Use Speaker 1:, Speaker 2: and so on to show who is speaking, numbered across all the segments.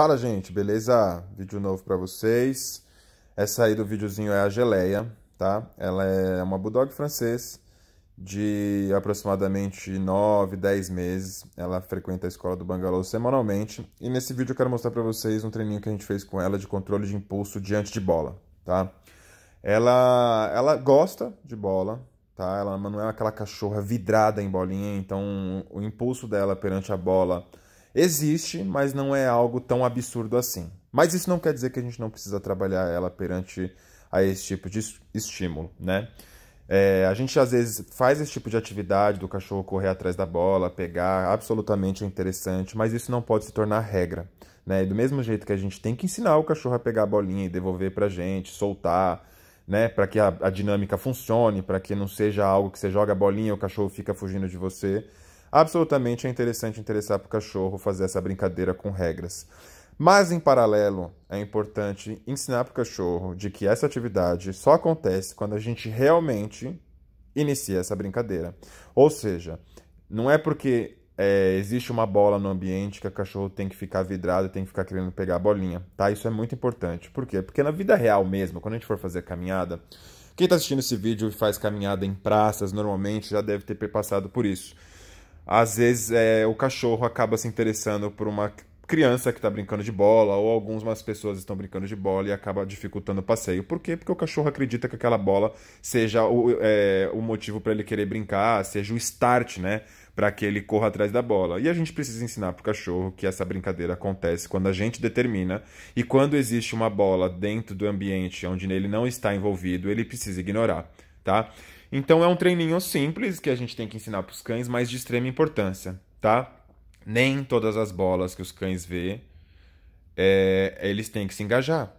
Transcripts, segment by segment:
Speaker 1: Fala, gente, beleza? Vídeo novo para vocês. Essa aí do videozinho é a geleia, tá? Ela é uma bulldog francês de aproximadamente 9, 10 meses. Ela frequenta a escola do Bangalô semanalmente. E nesse vídeo eu quero mostrar para vocês um treininho que a gente fez com ela de controle de impulso diante de bola, tá? Ela, ela gosta de bola, tá? Ela não é aquela cachorra vidrada em bolinha, então o impulso dela perante a bola Existe, mas não é algo tão absurdo assim. Mas isso não quer dizer que a gente não precisa trabalhar ela perante a esse tipo de estímulo, né? É, a gente às vezes faz esse tipo de atividade do cachorro correr atrás da bola, pegar, absolutamente é interessante, mas isso não pode se tornar regra. Né? E do mesmo jeito que a gente tem que ensinar o cachorro a pegar a bolinha e devolver para gente, soltar, né? para que a, a dinâmica funcione, para que não seja algo que você joga a bolinha e o cachorro fica fugindo de você. Absolutamente é interessante interessar para o cachorro fazer essa brincadeira com regras. Mas, em paralelo, é importante ensinar para o cachorro de que essa atividade só acontece quando a gente realmente inicia essa brincadeira. Ou seja, não é porque é, existe uma bola no ambiente que o cachorro tem que ficar vidrado, tem que ficar querendo pegar a bolinha, tá? Isso é muito importante. Por quê? Porque na vida real mesmo, quando a gente for fazer caminhada, quem está assistindo esse vídeo e faz caminhada em praças, normalmente já deve ter passado por isso às vezes é, o cachorro acaba se interessando por uma criança que está brincando de bola, ou algumas pessoas estão brincando de bola e acaba dificultando o passeio. Por quê? Porque o cachorro acredita que aquela bola seja o, é, o motivo para ele querer brincar, seja o start, né? Para que ele corra atrás da bola. E a gente precisa ensinar para o cachorro que essa brincadeira acontece quando a gente determina e quando existe uma bola dentro do ambiente onde ele não está envolvido, ele precisa ignorar, tá? Então é um treininho simples que a gente tem que ensinar para os cães, mas de extrema importância, tá? Nem todas as bolas que os cães vê, é, eles têm que se engajar.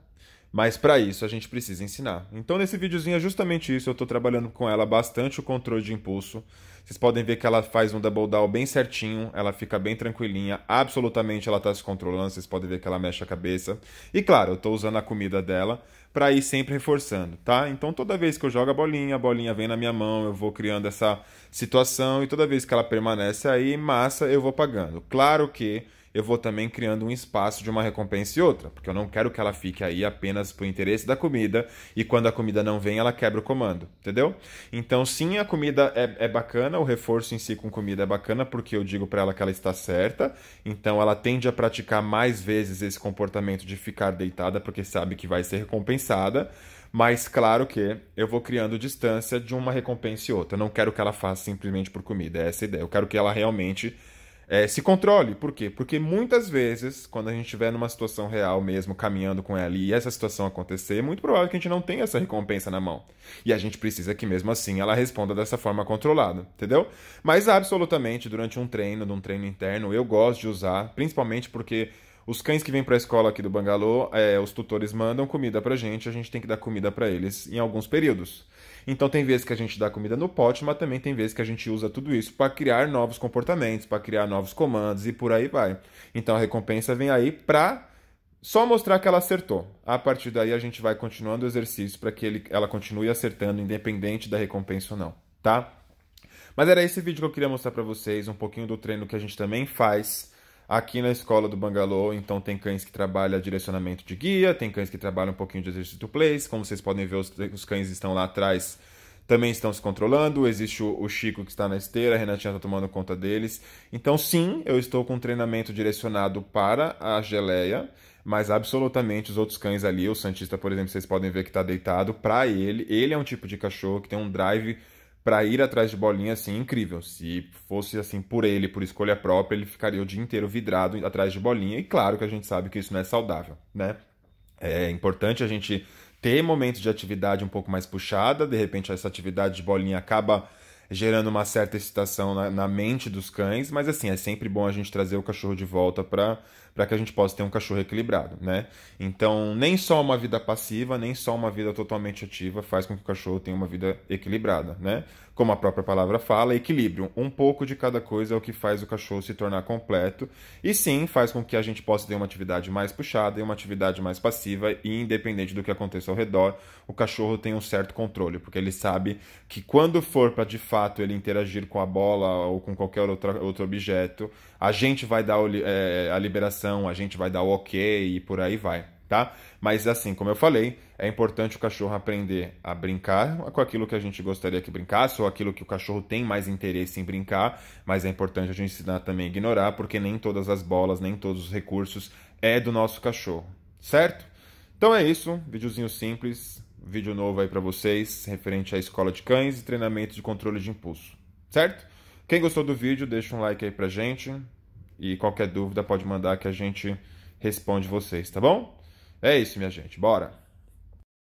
Speaker 1: Mas para isso a gente precisa ensinar. Então nesse videozinho é justamente isso, eu estou trabalhando com ela bastante o controle de impulso. Vocês podem ver que ela faz um double down bem certinho, ela fica bem tranquilinha, absolutamente ela está se controlando, vocês podem ver que ela mexe a cabeça. E claro, eu estou usando a comida dela para ir sempre reforçando, tá? Então toda vez que eu jogo a bolinha, a bolinha vem na minha mão, eu vou criando essa situação e toda vez que ela permanece aí, massa, eu vou pagando. Claro que eu vou também criando um espaço de uma recompensa e outra, porque eu não quero que ela fique aí apenas por interesse da comida e quando a comida não vem, ela quebra o comando, entendeu? Então, sim, a comida é, é bacana, o reforço em si com comida é bacana, porque eu digo para ela que ela está certa, então ela tende a praticar mais vezes esse comportamento de ficar deitada, porque sabe que vai ser recompensada. Mas claro que eu vou criando distância de uma recompensa e outra. Eu não quero que ela faça simplesmente por comida, é essa a ideia. Eu quero que ela realmente é, se controle. Por quê? Porque muitas vezes, quando a gente estiver numa situação real mesmo, caminhando com ela e essa situação acontecer, é muito provável que a gente não tenha essa recompensa na mão. E a gente precisa que mesmo assim ela responda dessa forma controlada, entendeu? Mas absolutamente, durante um treino, num treino interno, eu gosto de usar, principalmente porque os cães que vêm para a escola aqui do Bangalô, é, os tutores mandam comida para a gente, a gente tem que dar comida para eles em alguns períodos. Então tem vezes que a gente dá comida no pote, mas também tem vezes que a gente usa tudo isso para criar novos comportamentos, para criar novos comandos e por aí vai. Então a recompensa vem aí para só mostrar que ela acertou. A partir daí a gente vai continuando o exercício para que ele, ela continue acertando, independente da recompensa ou não, tá? Mas era esse vídeo que eu queria mostrar para vocês, um pouquinho do treino que a gente também faz Aqui na escola do Bangalô, então, tem cães que trabalham direcionamento de guia, tem cães que trabalham um pouquinho de exercício place. Como vocês podem ver, os, os cães estão lá atrás também estão se controlando. Existe o, Chico que está na esteira, a Renatinha está tomando conta deles. Então, sim, eu estou com um treinamento direcionado para a geleia, mas absolutamente os outros cães ali, o Santista, por exemplo, vocês podem ver que está deitado. Para ele, ele é um tipo de cachorro que tem um drive para ir atrás de bolinha, assim, incrível. Se fosse, assim, por ele, por escolha própria, ele ficaria o dia inteiro vidrado atrás de bolinha. E claro que a gente sabe que isso não é saudável, né? É importante a gente ter momentos de atividade um pouco mais puxada. De repente, essa atividade de bolinha acaba gerando uma certa excitação na, na mente dos cães. Mas, assim, é sempre bom a gente trazer o cachorro de volta para para que a gente possa ter um cachorro equilibrado, né? Então, nem só uma vida passiva, nem só uma vida totalmente ativa faz com que o cachorro tenha uma vida equilibrada, né? Como a própria palavra fala, equilíbrio. Um pouco de cada coisa é o que faz o cachorro se tornar completo. E sim, faz com que a gente possa ter uma atividade mais puxada e uma atividade mais passiva, e independente do que aconteça ao redor, o cachorro tem um certo controle, porque ele sabe que quando for para de fato ele interagir com a bola ou com qualquer outro, outro objeto, a gente vai dar é, a liberação autorização, a gente vai dar o ok e por aí vai, tá? Mas assim, como eu falei, é importante o cachorro aprender a brincar com aquilo que a gente gostaria que brincasse ou aquilo que o cachorro tem mais interesse em brincar, mas é importante a gente ensinar também a ignorar, porque nem todas as bolas, nem todos os recursos é do nosso cachorro, certo? Então é isso, videozinho simples, vídeo novo aí para vocês, referente à escola de cães e treinamento de controle de impulso, certo? Quem gostou do vídeo, deixa um like aí pra gente. E qualquer dúvida pode mandar que a gente responde vocês, tá bom? É isso, minha gente. Bora!